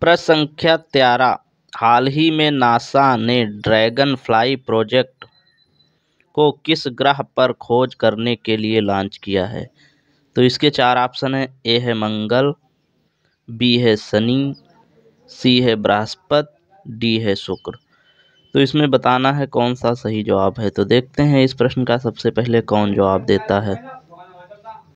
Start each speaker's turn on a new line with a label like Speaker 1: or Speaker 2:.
Speaker 1: प्रसंख्या त्यारा हाल ही में नासा ने dragon fly project को किस ग्रह पर खोज करने के लिए लॉन्च किया है तो इसके चार ऑप्शन हैं ए है मंगल बी है शनि सी है बृहस्पत डी है शुक्र तो इसमें बताना है कौन सा सही जवाब है तो देखते हैं इस प्रश्न का सबसे पहले कौन जवाब देता है